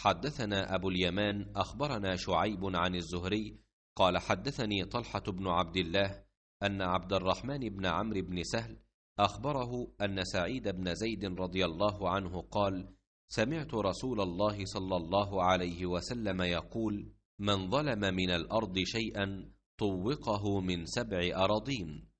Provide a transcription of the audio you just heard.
حدثنا أبو اليمان أخبرنا شعيب عن الزهري قال حدثني طلحة بن عبد الله أن عبد الرحمن بن عمرو بن سهل أخبره أن سعيد بن زيد رضي الله عنه قال: سمعت رسول الله صلى الله عليه وسلم يقول: من ظلم من الأرض شيئا طوقه من سبع أراضين.